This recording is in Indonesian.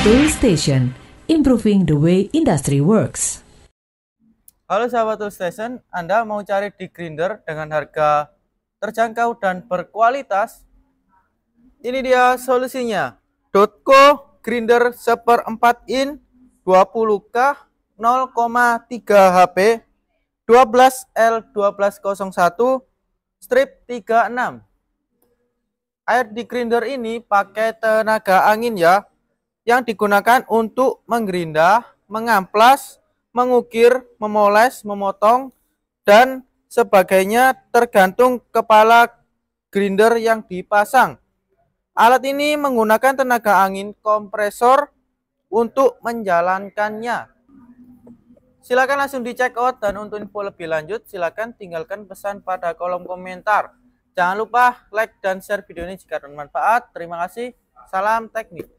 Tool Station, improving the way industry works. Halo sahabat Tool Station, Anda mau cari di grinder dengan harga terjangkau dan berkualitas? Ini dia solusinya. Dotco grinder seperempat in 20K 0,3 HP 12L1201 strip 36. Air di grinder ini pakai tenaga angin ya, yang digunakan untuk menggerinda, mengamplas, mengukir, memoles, memotong, dan sebagainya tergantung kepala grinder yang dipasang. Alat ini menggunakan tenaga angin kompresor untuk menjalankannya. Silakan langsung dicek out dan untuk info lebih lanjut silakan tinggalkan pesan pada kolom komentar. Jangan lupa like dan share video ini jika bermanfaat. Terima kasih. Salam teknik.